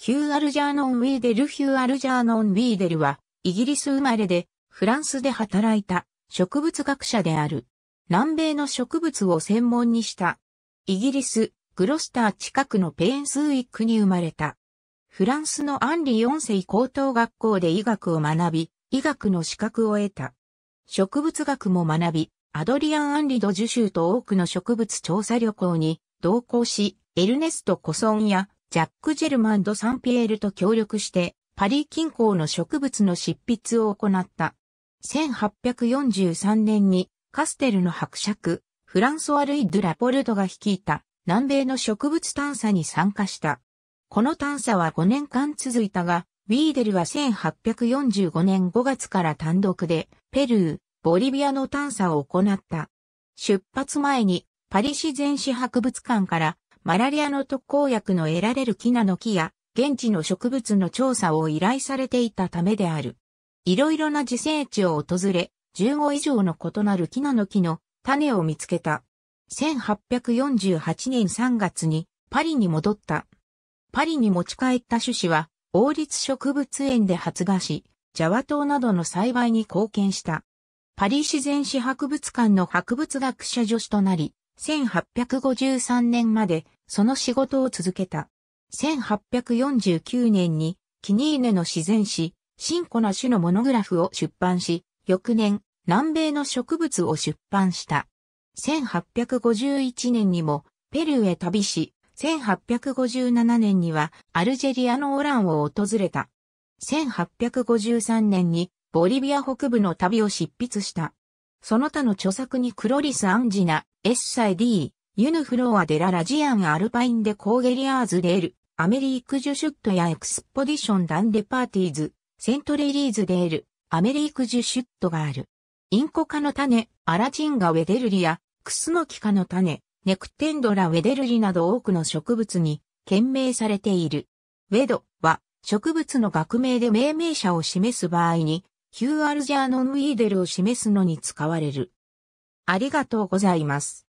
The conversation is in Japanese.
ヒュー・アルジャーノン・ウィーデル・ヒュー・アルジャーノン・ウィーデルは、イギリス生まれで、フランスで働いた植物学者である。南米の植物を専門にした。イギリス、グロスター近くのペーンスウィックに生まれた。フランスのアンリ4世高等学校で医学を学び、医学の資格を得た。植物学も学び、アドリアン・アンリド受賞と多くの植物調査旅行に同行し、エルネスト・コソンやジャック・ジェルマンド・サンピエールと協力して、パリ近郊の植物の執筆を行った。1843年にカステルの伯爵、フランソワ・ルイ・ドゥ・ラポルトが率いた南米の植物探査に参加した。この探査は5年間続いたが、ウィーデルは1845年5月から単独で、ペルー、ボリビアの探査を行った。出発前に、パリ自然史博物館からマラリアの特効薬の得られるキナの木や、現地の植物の調査を依頼されていたためである。いろいろな自生地を訪れ、15以上の異なるキナの木の種を見つけた。1848年3月にパリに戻った。パリに持ち帰った種子は、王立植物園で発芽し、ジャワ島などの栽培に貢献した。パリ自然史博物館の博物学者助手となり、1853年までその仕事を続けた。1849年にキニーネの自然史、新古な種のモノグラフを出版し、翌年、南米の植物を出版した。1851年にもペルーへ旅し、1857年にはアルジェリアのオランを訪れた。1853年にボリビア北部の旅を執筆した。その他の著作にクロリス・アンジナ、エッサイデー、ユヌフロア・デラ・ラジアン・アルパイン・デ・コーゲリアーズ・デール、アメリーク・ジュシュットやエクスポディション・ダン・デパーティーズ、セントレリーズ・デール、アメリーク・ジュシュットがある。インコ科の種、アラチンガ・ウェデルリや、クスノキ科の種、ネクテンドラ・ウェデルリなど多くの植物に、懸命されている。ウェドは、植物の学名で命名者を示す場合に、ヒューアルジャーノン・ウィーデルを示すのに使われる。ありがとうございます。